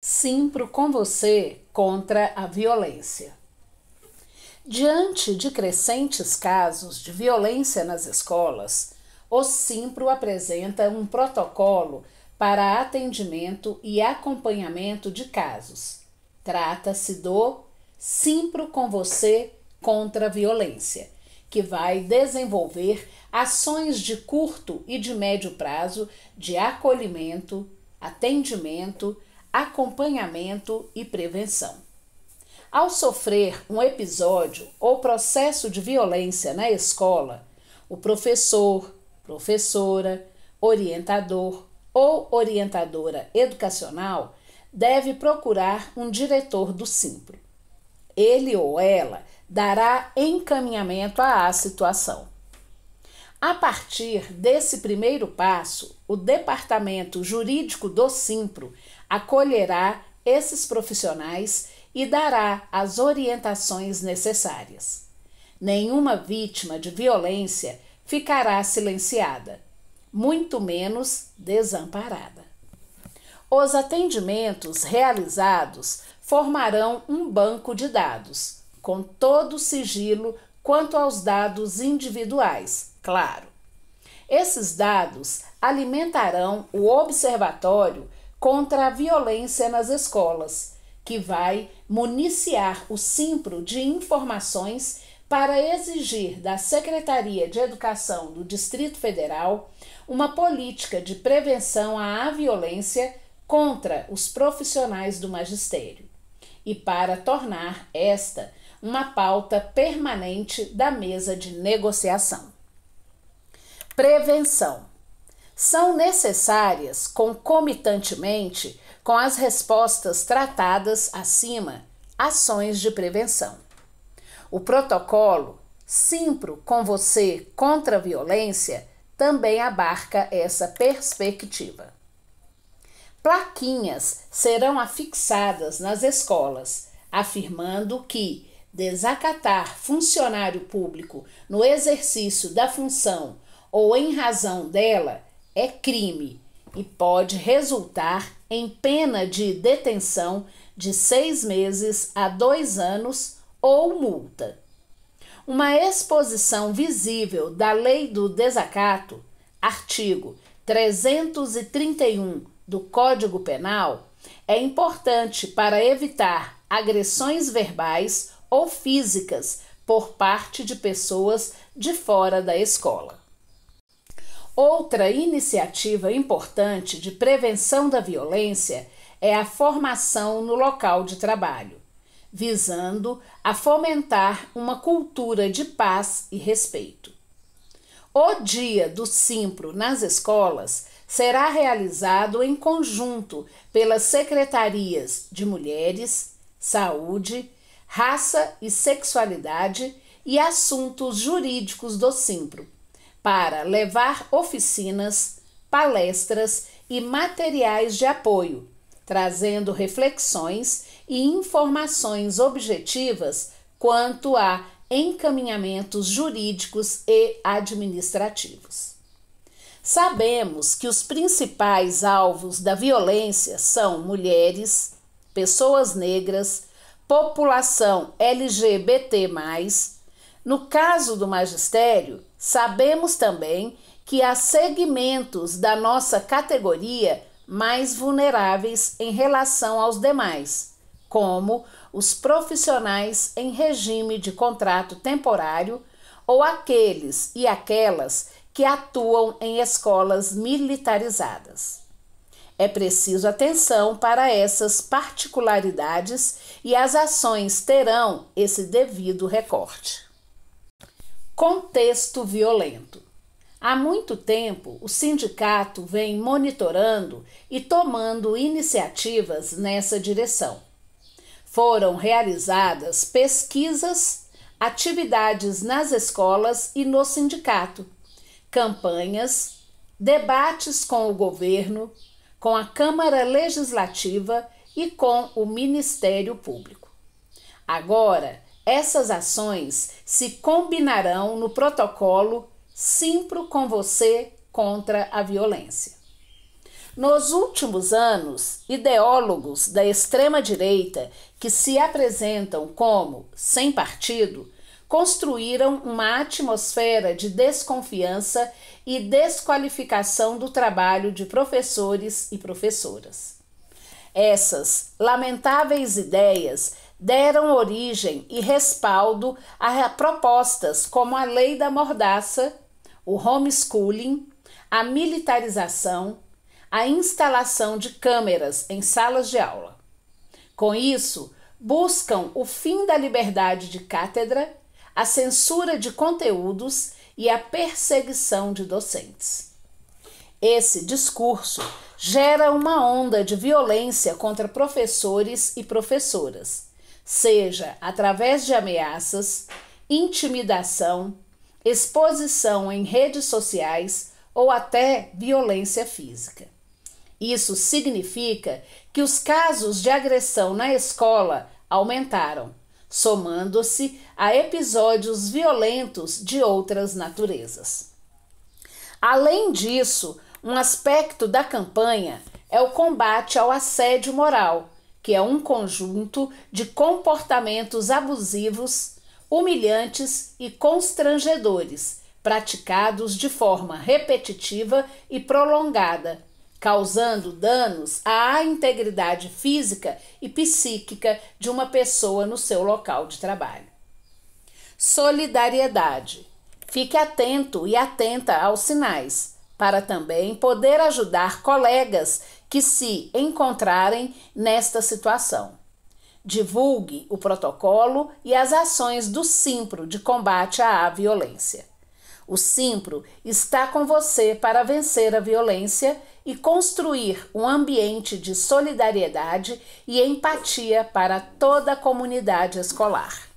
Simpro com você contra a violência. Diante de crescentes casos de violência nas escolas, o Simpro apresenta um protocolo para atendimento e acompanhamento de casos. Trata-se do Simpro com você contra a violência, que vai desenvolver ações de curto e de médio prazo de acolhimento, atendimento acompanhamento e prevenção. Ao sofrer um episódio ou processo de violência na escola, o professor, professora, orientador ou orientadora educacional deve procurar um diretor do Simpro. Ele ou ela dará encaminhamento à situação. A partir desse primeiro passo, o departamento jurídico do Simpro acolherá esses profissionais e dará as orientações necessárias. Nenhuma vítima de violência ficará silenciada, muito menos desamparada. Os atendimentos realizados formarão um banco de dados, com todo sigilo quanto aos dados individuais, claro. Esses dados alimentarão o observatório contra a violência nas escolas, que vai municiar o Simpro de informações para exigir da Secretaria de Educação do Distrito Federal uma política de prevenção à violência contra os profissionais do magistério e para tornar esta uma pauta permanente da mesa de negociação. Prevenção são necessárias concomitantemente com as respostas tratadas acima, ações de prevenção. O protocolo Simpro com você contra a violência também abarca essa perspectiva. Plaquinhas serão afixadas nas escolas, afirmando que desacatar funcionário público no exercício da função ou em razão dela é crime e pode resultar em pena de detenção de seis meses a dois anos ou multa. Uma exposição visível da lei do desacato, artigo 331 do Código Penal, é importante para evitar agressões verbais ou físicas por parte de pessoas de fora da escola. Outra iniciativa importante de prevenção da violência é a formação no local de trabalho, visando a fomentar uma cultura de paz e respeito. O Dia do Simpro nas escolas será realizado em conjunto pelas secretarias de Mulheres, Saúde, Raça e Sexualidade e Assuntos Jurídicos do Simpro para levar oficinas, palestras e materiais de apoio, trazendo reflexões e informações objetivas quanto a encaminhamentos jurídicos e administrativos. Sabemos que os principais alvos da violência são mulheres, pessoas negras, população LGBT. No caso do magistério, Sabemos também que há segmentos da nossa categoria mais vulneráveis em relação aos demais, como os profissionais em regime de contrato temporário ou aqueles e aquelas que atuam em escolas militarizadas. É preciso atenção para essas particularidades e as ações terão esse devido recorte. Contexto violento. Há muito tempo, o sindicato vem monitorando e tomando iniciativas nessa direção. Foram realizadas pesquisas, atividades nas escolas e no sindicato, campanhas, debates com o governo, com a Câmara Legislativa e com o Ministério Público. Agora, essas ações se combinarão no protocolo Simpro com você contra a violência. Nos últimos anos, ideólogos da extrema-direita que se apresentam como sem partido construíram uma atmosfera de desconfiança e desqualificação do trabalho de professores e professoras. Essas lamentáveis ideias deram origem e respaldo a propostas como a lei da mordaça, o homeschooling, a militarização, a instalação de câmeras em salas de aula. Com isso, buscam o fim da liberdade de cátedra, a censura de conteúdos e a perseguição de docentes. Esse discurso gera uma onda de violência contra professores e professoras seja através de ameaças, intimidação, exposição em redes sociais ou até violência física. Isso significa que os casos de agressão na escola aumentaram, somando-se a episódios violentos de outras naturezas. Além disso, um aspecto da campanha é o combate ao assédio moral que é um conjunto de comportamentos abusivos, humilhantes e constrangedores, praticados de forma repetitiva e prolongada, causando danos à integridade física e psíquica de uma pessoa no seu local de trabalho. Solidariedade. Fique atento e atenta aos sinais para também poder ajudar colegas que se encontrarem nesta situação. Divulgue o protocolo e as ações do Simpro de combate à violência. O Simpro está com você para vencer a violência e construir um ambiente de solidariedade e empatia para toda a comunidade escolar.